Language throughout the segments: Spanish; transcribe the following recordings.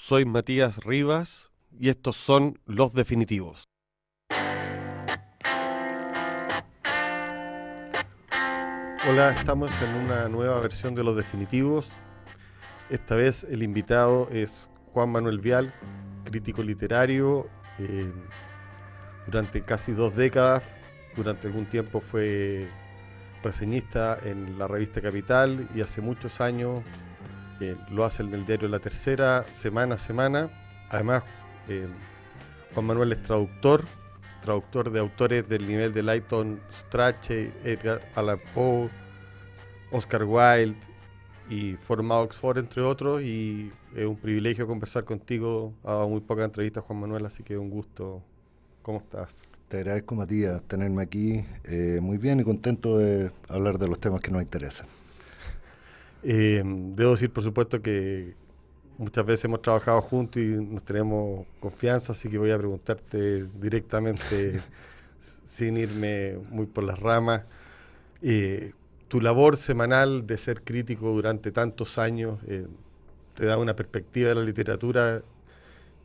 Soy Matías Rivas y estos son los definitivos. Hola, estamos en una nueva versión de los definitivos. Esta vez el invitado es Juan Manuel Vial, crítico literario. Eh, durante casi dos décadas, durante algún tiempo fue reseñista en la revista Capital y hace muchos años lo hace en el diario La Tercera, semana a semana. Además, eh, Juan Manuel es traductor, traductor de autores del nivel de Lighton, Strache, Edgar Allan Poe, Oscar Wilde y Forma Oxford, entre otros. Y es un privilegio conversar contigo. Ha dado muy poca entrevista, Juan Manuel, así que un gusto. ¿Cómo estás? Te agradezco, Matías, tenerme aquí. Eh, muy bien y contento de hablar de los temas que nos interesan. Eh, debo decir, por supuesto, que muchas veces hemos trabajado juntos y nos tenemos confianza, así que voy a preguntarte directamente, sin irme muy por las ramas, eh, tu labor semanal de ser crítico durante tantos años eh, te da una perspectiva de la literatura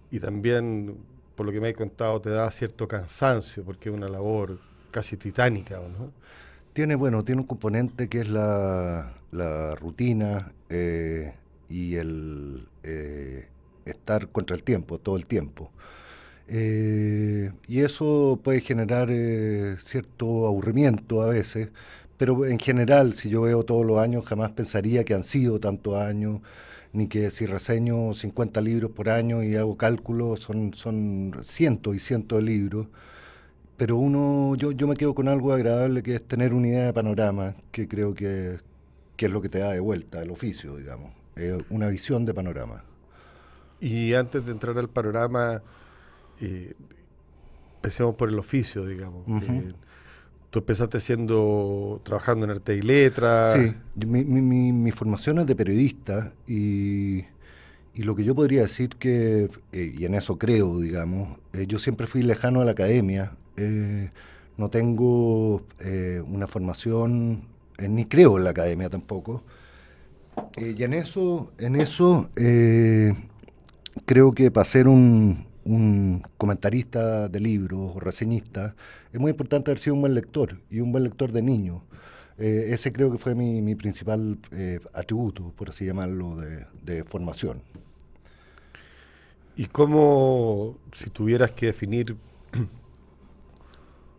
y también, por lo que me has contado, te da cierto cansancio, porque es una labor casi titánica, ¿no? Tiene, bueno, tiene un componente que es la, la rutina eh, y el eh, estar contra el tiempo, todo el tiempo. Eh, y eso puede generar cierto aburrimiento a veces, pero en general, si yo veo todos los años, jamás pensaría que han sido tantos años, ni que si reseño 50 libros por año y hago cálculos, son, son cientos y cientos de libros pero uno, yo, yo me quedo con algo agradable que es tener una idea de panorama, que creo que, es lo que te da de vuelta el oficio, digamos, una visión de panorama. Y antes de entrar al panorama, eh, empecemos por el oficio, digamos. tú empezaste siendo, trabajando en arte y Letra. Sí, mi, formación es de periodista y, lo que yo podría decir que, eh, y en eso creo, digamos, eh, yo siempre fui lejano a la academia eh, no tengo eh, una formación, eh, ni creo en la academia tampoco. y en eso, en eso creo que para ser un, comentarista de libros o reseñista, es muy importante haber sido un buen lector y un buen lector de niño ese creo que fue mi, principal atributo, por así llamarlo, de, de, formación. ¿Y cómo, si tuvieras que definir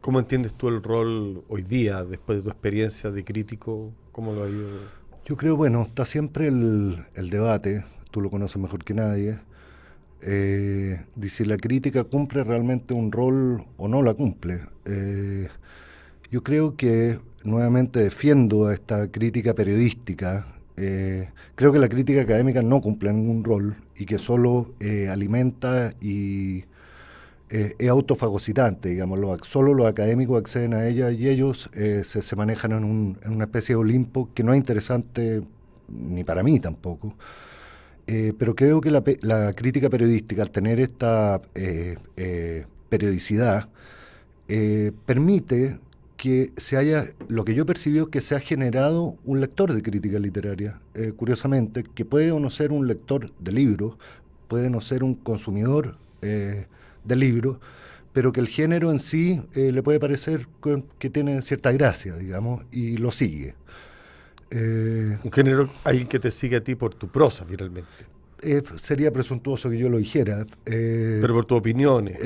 ¿Cómo entiendes tú el rol hoy día, después de tu experiencia de crítico? ¿Cómo lo ha Yo creo, bueno, está siempre el, el debate, tú lo conoces mejor que nadie, eh, de si la crítica cumple realmente un rol o no la cumple. Eh, yo creo que nuevamente defiendo a esta crítica periodística. Eh, creo que la crítica académica no cumple ningún rol y que solo eh, alimenta y eh, es autofagocitante, digamos, solo los académicos acceden a ella y ellos eh, se, manejan en, un, una especie de Olimpo que no es interesante ni para mí tampoco. Eh, pero creo que la, crítica periodística, al tener esta periodicidad, permite que se haya, lo que yo percibido es que se ha generado un lector de crítica literaria, curiosamente, que puede o no ser un lector de libros, puede no ser un consumidor de libro, pero que el género en sí eh, le puede parecer que tiene cierta gracia, digamos, y lo sigue. Eh, un género, alguien que te sigue a ti por tu prosa, finalmente. Eh, sería presuntuoso que yo lo dijera. Pero por tu opiniones.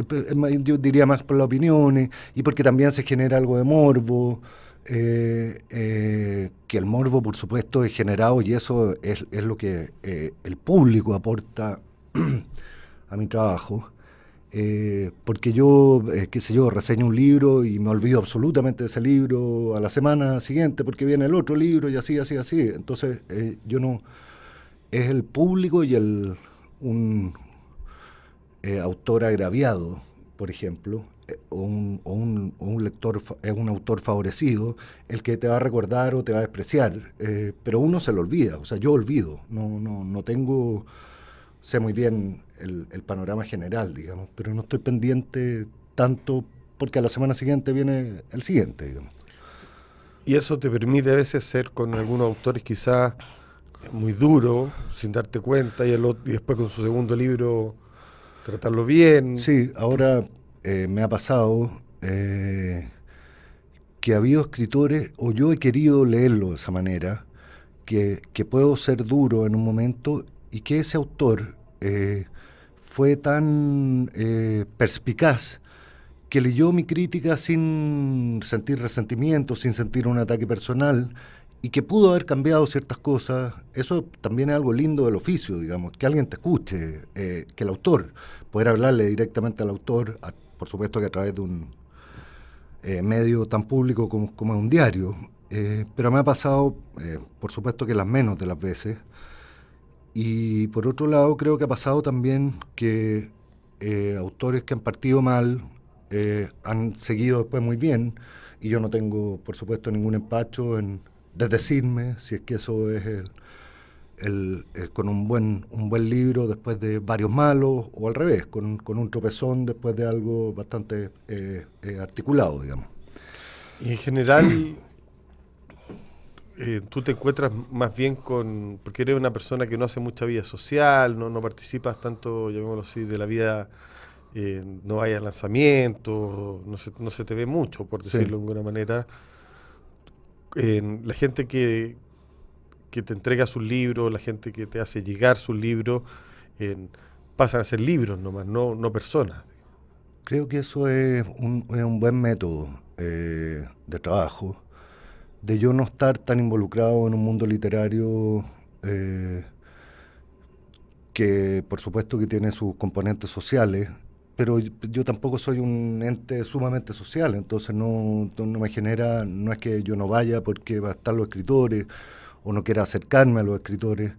yo diría más por la opiniones y porque también se genera algo de morbo. que el morbo, por supuesto, es generado y eso es, es lo que el público aporta a mi trabajo. Eh, porque yo, eh, qué sé yo, reseño un libro y me olvido absolutamente de ese libro a la semana siguiente porque viene el otro libro y así, así, así. Entonces, eh, yo no. Es el público y el un autor agraviado, por ejemplo, o un, un lector, es un autor favorecido, el que te va a recordar o te va a despreciar, pero uno se lo olvida, o sea, yo olvido, no, no, no tengo sé muy bien el, panorama general, digamos, pero no estoy pendiente tanto porque a la semana siguiente viene el siguiente, digamos. Y eso te permite a veces ser con algunos autores quizás muy duro, sin darte cuenta, y, el otro, y después con su segundo libro tratarlo bien. Sí, ahora eh, me ha pasado eh, que ha habido escritores, o yo he querido leerlo de esa manera, que puedo ser duro en un momento y que ese autor eh, fue tan eh, perspicaz que leyó mi crítica sin sentir resentimiento, sin sentir un ataque personal y que pudo haber cambiado ciertas cosas. Eso también es algo lindo del oficio, digamos, que alguien te escuche, eh, que el autor, poder hablarle directamente al autor, por supuesto que a través de un medio tan público como, es un diario, pero me ha pasado, por supuesto que las menos de las veces, y por otro lado, creo que ha pasado también que eh, autores que han partido mal eh, han seguido después muy bien. Y yo no tengo, por supuesto, ningún empacho en desdecirme, si es que eso es el, eh, con un buen, un buen libro después de varios malos, o al revés, con, con un tropezón después de algo bastante articulado, digamos. Y en general, eh, tú te encuentras más bien con, porque eres una persona que no hace mucha vida social, no, participas tanto, llamémoslo así, de la vida, eh, no vayas a lanzamientos, no se, te ve mucho, por decirlo de alguna manera. la gente que, te entrega sus libros, la gente que te hace llegar sus libros, pasan a ser libros nomás, no, no personas. Creo que eso es un, es un buen método eh, de trabajo de yo no estar tan involucrado en un mundo literario eh, que por supuesto que tiene sus componentes sociales, pero yo tampoco soy un ente sumamente social, entonces no, no me genera, no es que yo no vaya porque va a estar los escritores o no quiera acercarme a los escritores,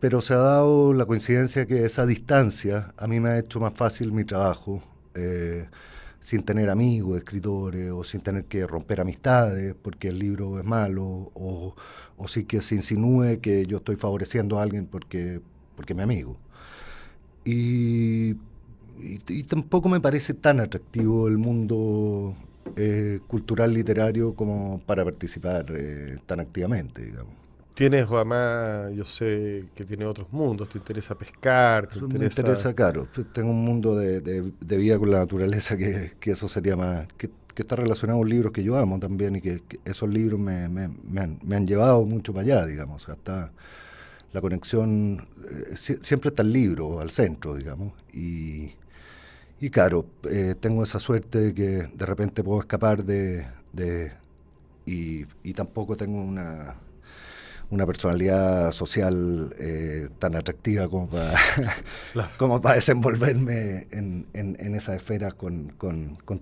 pero se ha dado la coincidencia que esa distancia a mí me ha hecho más fácil mi trabajo. Eh, sin tener amigos, escritores, o sin tener que romper amistades porque el libro es malo, o, o sí que se insinúe que yo estoy favoreciendo a alguien porque, porque es mi amigo. Y, y, tampoco me parece tan atractivo el mundo eh, cultural literario como para participar eh, tan activamente, digamos. Tienes, además, yo sé que tienes otros mundos, te interesa pescar, te interesa... Me interesa, claro. Tengo un mundo de, vida con la naturaleza que, eso sería más... Que, está relacionado a libros que yo amo también y que, esos libros me, han, llevado mucho para allá, digamos. Hasta la conexión... Eh, siempre está el libro al centro, digamos. Y, claro, eh, tengo esa suerte de que de repente puedo escapar de... y tampoco tengo una una personalidad social eh, tan atractiva como para, para desenvolverme en, en, esas esferas con,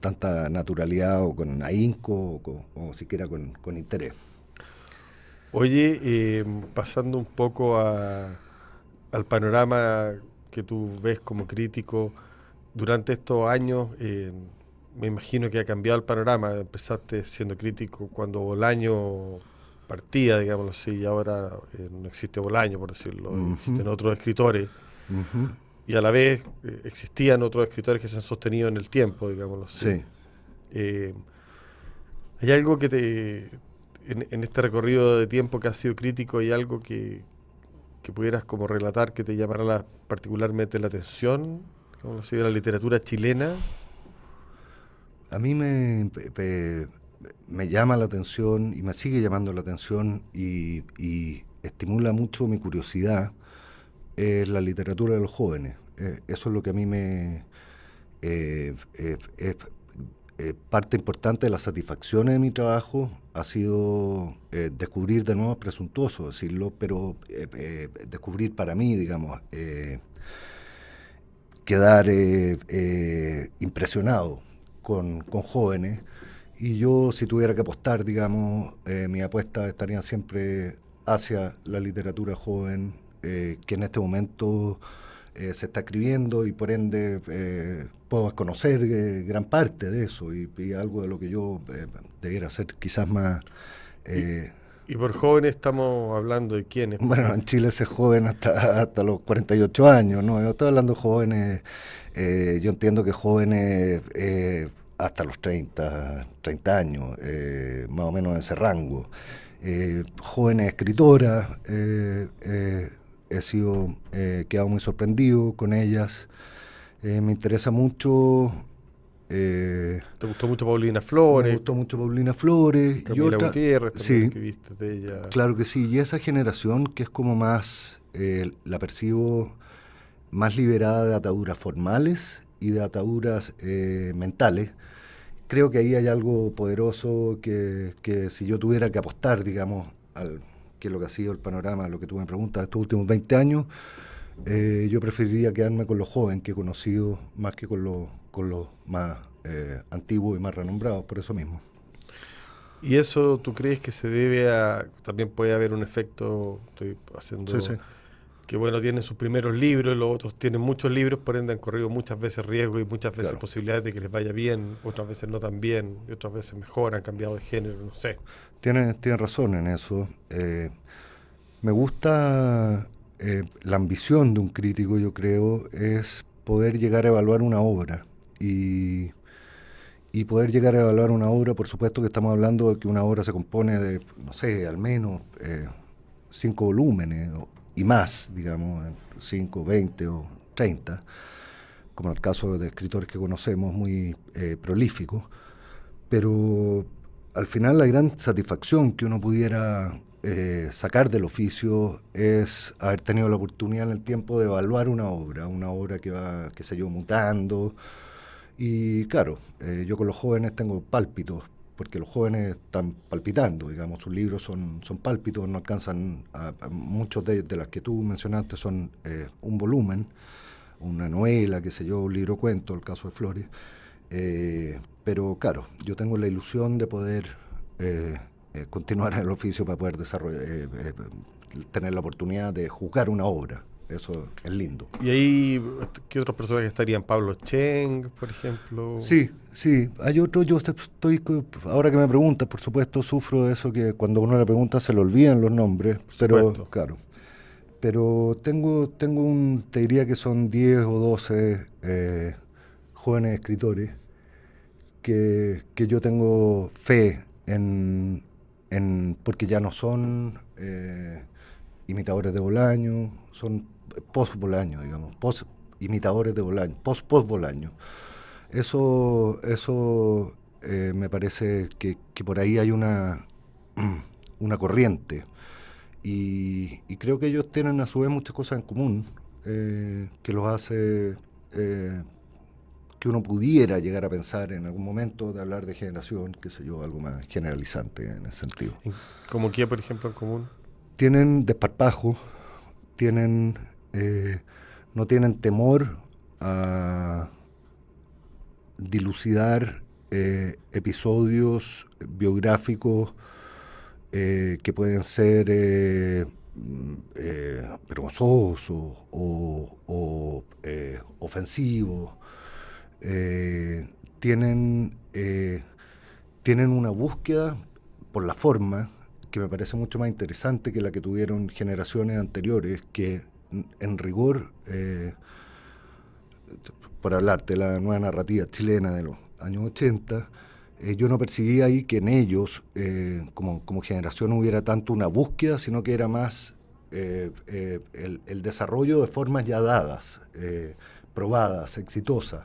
tanta naturalidad o con ahínco o, siquiera con, interés. Oye, eh, pasando un poco al panorama que tú ves como crítico, durante estos años eh, me imagino que ha cambiado el panorama. Empezaste siendo crítico cuando el año partía, digámoslo así, y ahora eh, no existe Bolaño, por decirlo, existen otros escritores, y a la vez eh, existían otros escritores que se han sostenido en el tiempo, digámoslo así. Sí. Eh, hay algo que te, en, este recorrido de tiempo que ha sido crítico, hay algo que, pudieras como relatar que te llamara particularmente la atención, digámoslo de la literatura chilena. A mí me me llama la atención y me sigue llamando la atención y, estimula mucho mi curiosidad es la literatura de los jóvenes. Eh, eso es lo que a mí me... Eh, eh, eh, parte importante de las satisfacciones de mi trabajo ha sido descubrir de nuevo, presuntuoso decirlo, pero descubrir para mí, digamos, quedar impresionado con, con jóvenes. Y yo, si tuviera que apostar, digamos, eh, mi apuesta estaría siempre hacia la literatura joven, eh, que en este momento eh, se está escribiendo y por ende puedo conocer gran parte de eso y, algo de lo que yo debiera hacer quizás más... ¿Y, por jóvenes estamos hablando de quiénes? Bueno, en Chile se joven hasta, hasta los 48 años, ¿no? Yo estoy hablando de jóvenes, yo entiendo que jóvenes hasta los 30, 30 años, eh, más o menos en ese rango. Eh, jóvenes escritoras, eh, he sido, quedado muy sorprendido con ellas. me interesa mucho. ¿Te gustó mucho Paulina Flores? Me gustó mucho Paulina Flores. y otra, Gutiérrez, que viste de ella. Claro que sí, y esa generación que es como más, la percibo más liberada de ataduras formales y de ataduras eh, mentales, creo que ahí hay algo poderoso que, si yo tuviera que apostar, digamos, al que lo que ha sido el panorama, lo que tú me preguntas, estos últimos 20 años, eh, yo preferiría quedarme con los jóvenes que he conocido más que con los, con los más eh, antiguos y más renombrados, por eso mismo. ¿Y eso tú crees que se debe a, también puede haber un efecto, estoy haciendo que bueno, tienen sus primeros libros, los otros tienen muchos libros, por ende han corrido muchas veces riesgo y muchas veces posibilidades de que les vaya bien, otras veces no tan bien, y otras veces mejor, han cambiado de género, no sé. Tienen, tienen razón en eso. Eh, me gusta eh, la ambición de un crítico, yo creo, es poder llegar a evaluar una obra y, y poder llegar a evaluar una obra, por supuesto que estamos hablando de que una obra se compone de, no sé, al menos... Eh, cinco volúmenes y más, digamos, 5, 20 o 30, como en el caso de escritores que conocemos, muy eh, prolíficos, pero al final la gran satisfacción que uno pudiera eh, sacar del oficio es haber tenido la oportunidad en el tiempo de evaluar una obra, una obra que va, que mutando. Y claro, eh, yo con los jóvenes tengo pálpitos porque los jóvenes están palpitando, digamos, sus libros son, son pálpitos, no alcanzan, a, muchos de, de las que tú mencionaste son eh, un volumen, una novela, qué sé yo, un libro cuento, el caso de Flores, eh, pero claro, yo tengo la ilusión de poder eh, continuar el oficio para poder desarrollar, tener la oportunidad de juzgar una obra eso es lindo. ¿Y ahí qué otros personajes estarían? ¿Pablo Cheng, por ejemplo? Sí, sí. Hay otro, yo estoy, ahora que me preguntas, por supuesto, sufro de eso que cuando uno le pregunta se le olvidan los nombres, pero claro. Pero tengo, tengo un, te diría que son 10 o 12 eh, jóvenes escritores que, yo tengo fe en, porque ya no son eh, imitadores de Bolaño, son post-Bolaño, digamos, post-imitadores de Bolaño, post-post-Bolaño. Eso, eso eh, me parece que, por ahí hay una, una corriente. Y, creo que ellos tienen a su vez muchas cosas en común eh, que los hace eh, que uno pudiera llegar a pensar en algún momento de hablar de generación, que sé yo, algo más generalizante en ese sentido. ¿Como qué, por ejemplo, en común? Tienen desparpajo, tienen eh, no tienen temor a dilucidar eh, episodios biográficos eh, que pueden ser mm, vergonzosos o, o ofensivos. tienen, tienen una búsqueda por la forma que me parece mucho más interesante que la que tuvieron generaciones anteriores que en rigor, eh, por hablarte, la nueva narrativa chilena de los años 80, eh, yo no percibía ahí que en ellos, eh, como, como, generación, hubiera tanto una búsqueda, sino que era más eh, el, desarrollo de formas ya dadas, probadas, exitosas.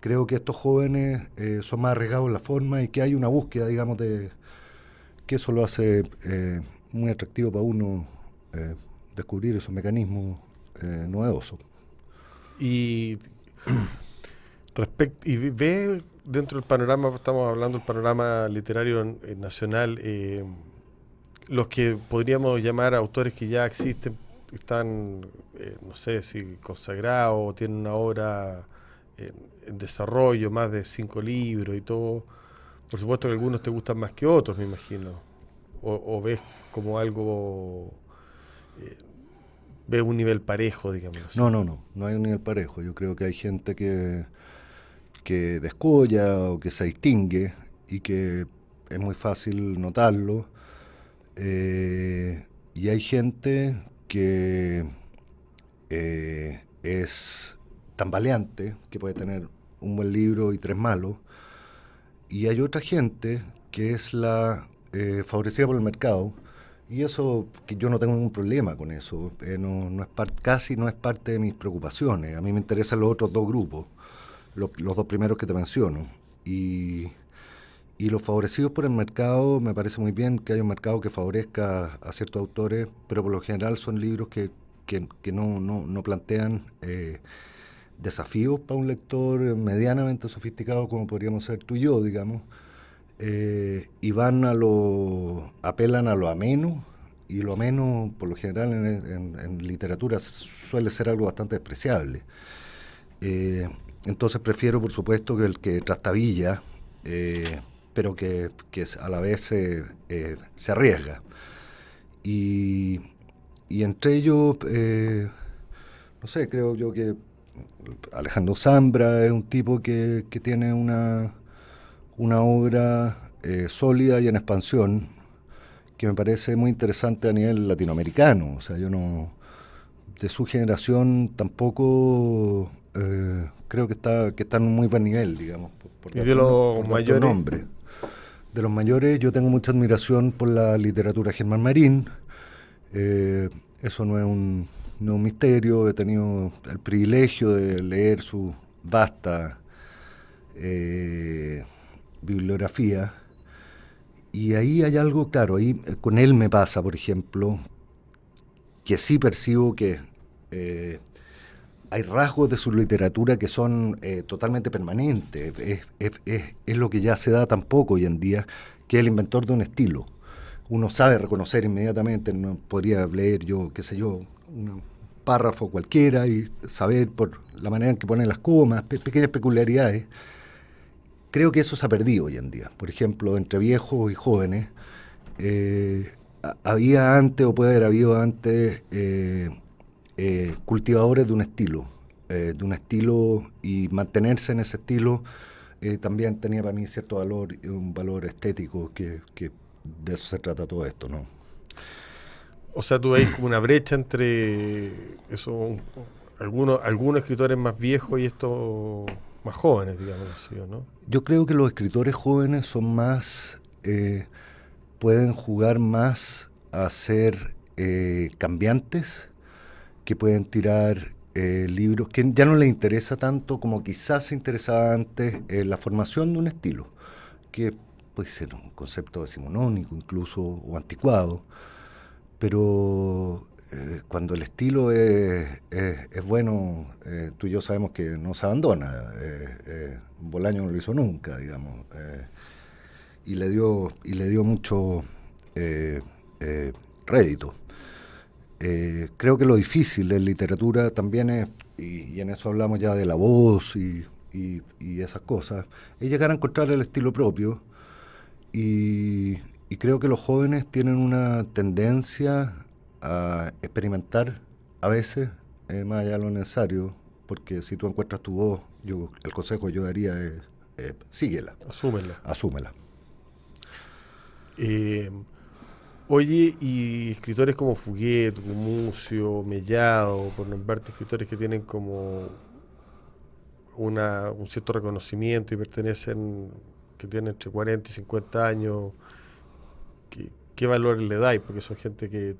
creo que estos jóvenes son más arriesgados en la forma y que hay una búsqueda, digamos, de que eso lo hace muy atractivo para uno descubrir esos mecanismos eh, nuevos Y, respect y ve dentro del panorama, estamos hablando del panorama literario eh, nacional, eh, los que podríamos llamar autores que ya existen, están, no sé si consagrados, tienen una obra en desarrollo, más de cinco libros y todo. Por supuesto que algunos te gustan más que otros, me imagino. O, ves como algo ve un nivel parejo, digamos. No, no, no, no hay un nivel parejo. Yo creo que hay gente que, que o que se distingue y que es muy fácil notarlo. Eh, y hay gente que eh, es tambaleante, que puede tener un buen libro y tres malos. Y hay otra gente que es la eh, favorecida por el mercado, y eso, que yo no tengo ningún problema con eso, eh, no, no es casi no es parte de mis preocupaciones. A mí me interesan los otros dos grupos, los, dos primeros que te menciono. Y, los favorecidos por el mercado, me parece muy bien que haya un mercado que favorezca a ciertos autores, pero por lo general son libros que, no, plantean eh, desafíos para un lector medianamente sofisticado como podríamos ser tú y yo, digamos eh, y van a lo, apelan a lo ameno, y lo ameno por lo general en, literatura suele ser algo bastante despreciable. Eh, entonces prefiero, por supuesto, que el que trastabilla, eh, pero que, que, a la vez se, arriesga. Y, entre ellos, no sé, creo yo que Alejandro Zambra es un tipo que tiene una una obra eh, sólida y en expansión que me parece muy interesante a nivel latinoamericano. O sea, yo no. de su generación tampoco eh, creo que está, que está en un muy buen nivel, digamos. ¿Y de los mayores? De los mayores, yo tengo mucha admiración por la literatura Germán Marín. Eh, eso no es un, un misterio. He tenido el privilegio de leer su vasta. Eh, bibliografía, y ahí hay algo claro, eh, con él me pasa, por ejemplo, que sí percibo que eh, hay rasgos de su literatura que son eh, totalmente permanentes, es, lo que ya se da tampoco hoy en día, que es el inventor de un estilo. Uno sabe reconocer inmediatamente, no podría leer yo, qué sé yo, un párrafo cualquiera y saber por la manera en que ponen las comas, pequeñas peculiaridades creo que eso se ha perdido hoy en día. Por ejemplo, entre viejos y jóvenes, eh, había antes o puede haber habido antes eh, eh, cultivadores de un estilo, de un estilo y mantenerse en ese estilo también tenía para mí cierto valor, un valor estético que, de eso se trata todo esto, ¿no? O sea, tú veis como una brecha entre eso, algunos, algunos escritores más viejos y estos más jóvenes, digamos así, ¿no? Yo creo que los escritores jóvenes son más, eh, pueden jugar más a ser eh, cambiantes, que pueden tirar eh, libros que ya no les interesa tanto como quizás se interesaba antes la formación de un estilo, que puede ser un concepto decimonónico incluso o anticuado, pero cuando el estilo es, bueno, tú y yo sabemos que no se abandona año no lo hizo nunca, digamos. Eh, y le dio, y le dio mucho eh, eh, rédito. creo que lo difícil en literatura también es, y, en eso hablamos ya de la voz y, y, esas cosas, es llegar a encontrar el estilo propio. Y, creo que los jóvenes tienen una tendencia a experimentar a veces, más allá de lo necesario, porque si tú encuentras tu voz el consejo que yo daría es, eh, síguela. Asúmela. Asúmela. Eh, oye, y escritores como Fuguet, Gumucio, Mellado, por nombrarte escritores que tienen como una, un cierto reconocimiento y pertenecen, que tienen entre 40 y 50 años, ¿qué, qué valor le dais? Porque son gente que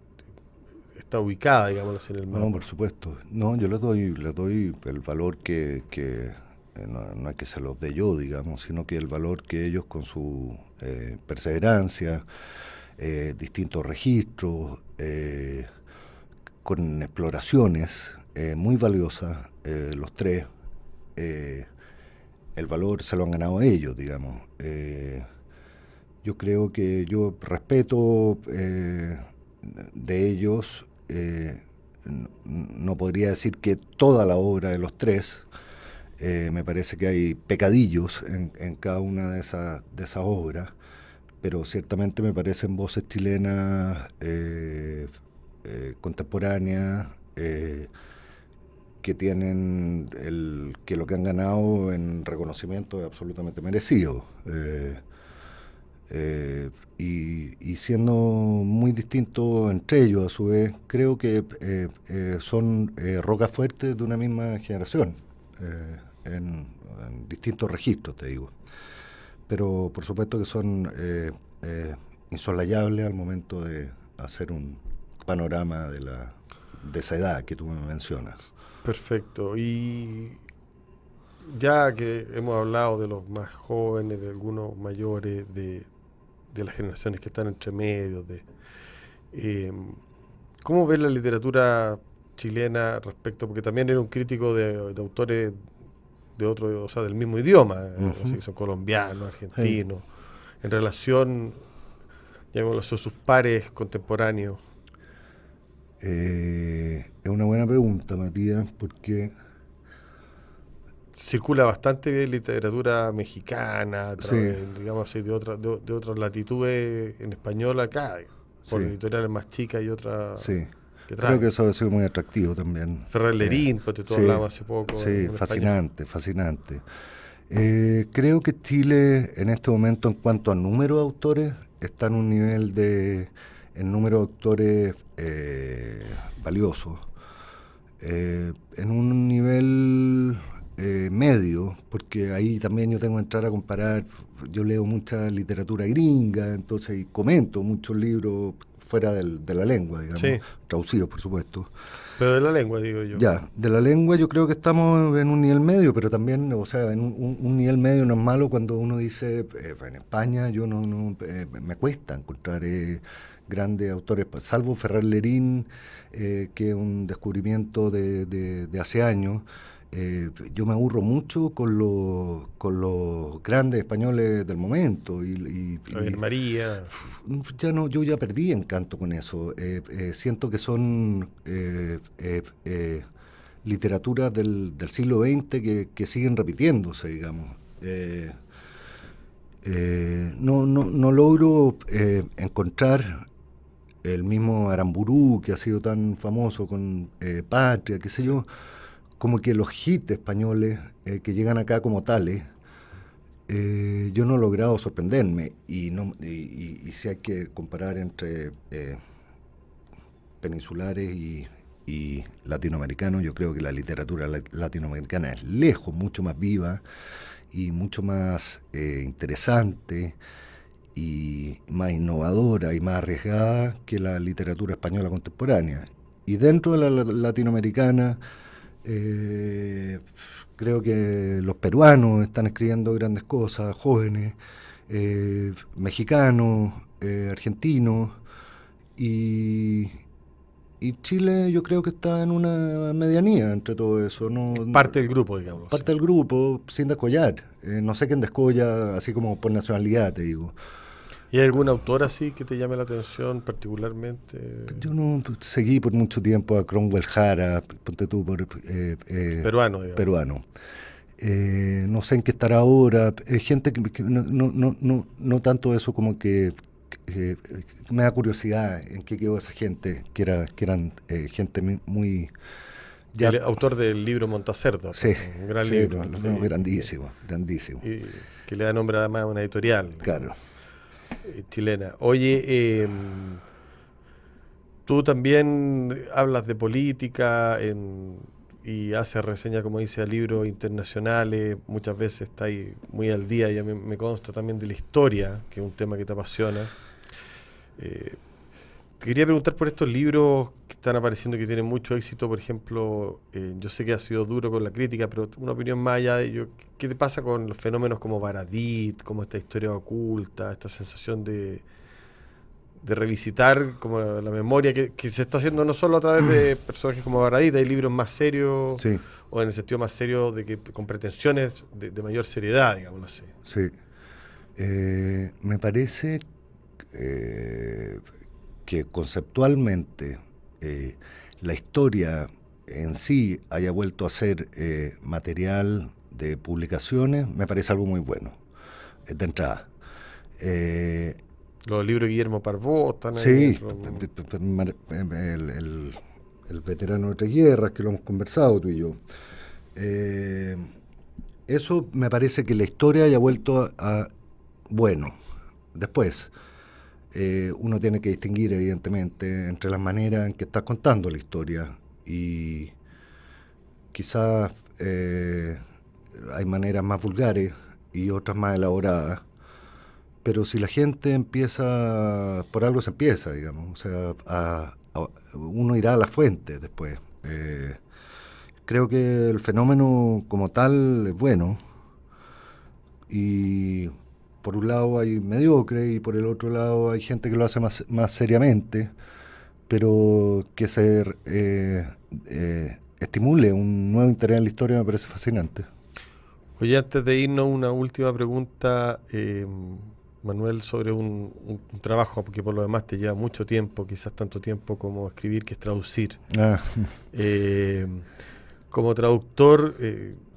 está ubicada, digamos, en el No, por supuesto. No, yo les doy, le doy el valor que, que eh, no, es que se los dé yo, digamos, sino que el valor que ellos con su eh, perseverancia, eh, distintos registros, con exploraciones muy valiosas, los tres, el valor se lo han ganado ellos, digamos. yo creo que yo respeto de ellos, eh, no podría decir que toda la obra de los tres, eh, me parece que hay pecadillos en, cada una de, esas obras, pero ciertamente me parecen voces chilenas eh, contemporáneas que tienen el, que lo que han ganado en reconocimiento es absolutamente merecido. Eh, y, siendo muy distintos entre ellos a su vez, creo que eh, eh, son rocas fuertes de una misma generación, en, distintos registros, te digo. Pero por supuesto que son insolayables al momento de hacer un panorama de, la, de esa edad que tú me mencionas. Perfecto. Y ya que hemos hablado de los más jóvenes, de algunos mayores, de, de las generaciones que están entre medios. De, eh, ¿Cómo ve la literatura chilena respecto? Porque también era un crítico de, autores de otro, o sea, del mismo idioma, eh, son colombianos, argentinos, en relación, a sus pares contemporáneos. Eh, es una buena pregunta, Matías, porque circula bastante bien literatura mexicana, digamos así, de, de, otras latitudes en español acá, por editoriales más chicas y otras. Sí. Creo que eso ha sido muy atractivo también. Ferrer eh, Lerín, pues, te porque tú hace poco. Sí, fascinante, fascinante. Eh, creo que Chile en este momento, en cuanto a número de autores, está en un nivel de en número de autores eh, valiosos, eh, en un nivel eh, medio, porque ahí también yo tengo que entrar a comparar, yo leo mucha literatura gringa, entonces y comento muchos libros fuera del, de la lengua, digamos, traducidos por supuesto. Pero de la lengua, digo yo. Ya, de la lengua yo creo que estamos en un nivel medio, pero también, o sea, en un, nivel medio no es malo cuando uno dice, eh, en España yo no, eh, me cuesta encontrar grandes autores, salvo Ferrer Lerín, que es un descubrimiento de, de hace años. Eh, yo me aburro mucho con los, con los grandes españoles del momento. Y, y, María. Ya no, yo ya perdí encanto con eso. Eh, eh, siento que son literaturas del, siglo XX que, siguen repitiéndose, digamos. no, no, no logro encontrar el mismo Aramburú que ha sido tan famoso con Patria, qué sé yo como que los hits españoles eh, que llegan acá como tales, eh, yo no he logrado sorprenderme. Y, no, si hay que comparar entre eh, peninsulares y, y latinoamericanos, yo creo que la literatura latinoamericana es lejos, mucho más viva y mucho más interesante y más innovadora y más arriesgada que la literatura española contemporánea. Y dentro de la latinoamericana, eh, creo que los peruanos están escribiendo grandes cosas, jóvenes, eh, mexicanos, eh, argentinos, y, y Chile yo creo que está en una medianía entre todo eso. No, parte del grupo, digamos. Parte del grupo, sin descollar. no sé quién descolla, así como por nacionalidad, te digo. ¿Y hay algún autor así que te llame la atención particularmente? Yo no pues, seguí por mucho tiempo a Cromwell Jara, ponte tú, por, eh, eh, peruano. Peruano. Eh, no sé en qué estará ahora. hay gente que, no, no, no, no, tanto eso como que, me da curiosidad en qué quedó esa gente, que, era, que eran gente muy... Ya, autor del libro Montacerdo. Sí, un gran libro. grandísimo, grandísimo. que le da nombre además a una editorial. Claro. Eh, chilena. Oye, em, tú también hablas de política y hace reseñas, como dice, a libros internacionales. Muchas veces está ahí muy al día. Ya mí me consta también de la historia, que es un tema que te apasiona. Eh, te quería preguntar por estos libros que están apareciendo que tienen mucho éxito, por ejemplo, eh, yo sé que ha sido duro con la crítica, pero una opinión más allá de ello, ¿qué te pasa con los fenómenos como Baradit, como esta historia oculta, esta sensación de, revisitar como la, memoria que, se está haciendo no solo a través de personajes como Baradit, hay libros más serios o en el sentido más serio de que con pretensiones de, mayor seriedad, digamos así? Sí. Eh, me parece... Eh, que conceptualmente eh, la historia en sí haya vuelto a ser eh, material de publicaciones, me parece algo muy bueno, eh, de entrada. Los libros de Guillermo Parvó están ahí. Sí, el, veterano de guerras que lo hemos conversado tú y yo. eso me parece que la historia haya vuelto a, a bueno. Después, eh, uno tiene que distinguir, evidentemente, entre las maneras en que está contando la historia y quizás eh, hay maneras más vulgares y otras más elaboradas, pero si la gente empieza, por algo se empieza, digamos, o sea, uno irá a la fuente después. Eh, creo que el fenómeno como tal es bueno y por un lado hay mediocre y por el otro lado hay gente que lo hace más, más seriamente, pero que se eh, eh, estimule un nuevo interés en la historia me parece fascinante. Oye, antes de irnos, una última pregunta, eh, Manuel, sobre un, trabajo que por lo demás te lleva mucho tiempo, quizás tanto tiempo como escribir, que es traducir. Ah. como traductor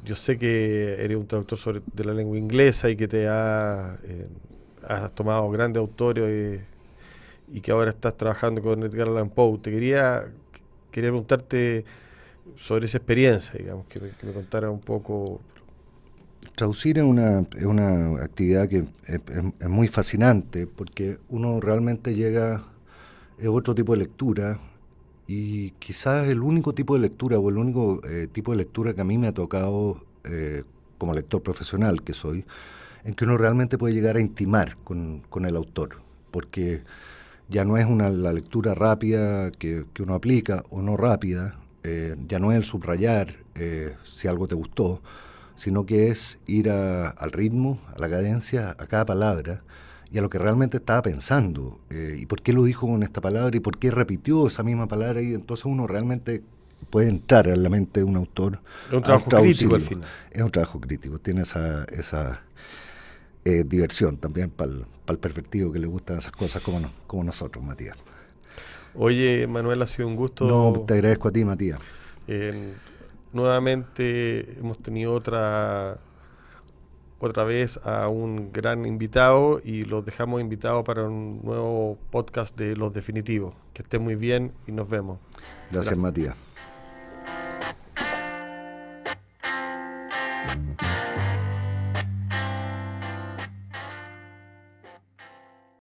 yo sé que eres un traductor de la lengua inglesa y que te ha, eh, has tomado grandes autores eh, y, que ahora estás trabajando con Edgar Allan Poe. Te quería, quería preguntarte sobre esa experiencia, digamos, que me, contara un poco. Traducir es una, es una actividad que es, muy fascinante porque uno realmente llega, a otro tipo de lectura, y quizás el único tipo de lectura o el único eh, tipo de lectura que a mí me ha tocado eh, como lector profesional que soy, en que uno realmente puede llegar a intimar con, el autor, porque ya no es una, la lectura rápida que, uno aplica o no rápida, eh, ya no es el subrayar si algo te gustó, sino que es ir al ritmo, a la cadencia, a cada palabra y a lo que realmente estaba pensando, eh, y por qué lo dijo con esta palabra, y por qué repitió esa misma palabra, y entonces uno realmente puede entrar en la mente de un autor. Es un trabajo crítico al final. Es un trabajo crítico, tiene esa, eh, diversión también para el pervertido que le gustan esas cosas como, como nosotros, Matías. Oye, Manuel, ha sido un gusto. No, te agradezco a ti, Matías. nuevamente hemos tenido otra otra vez a un gran invitado y los dejamos invitados para un nuevo podcast de Los Definitivos. Que estén muy bien y nos vemos. Gracias, Matías.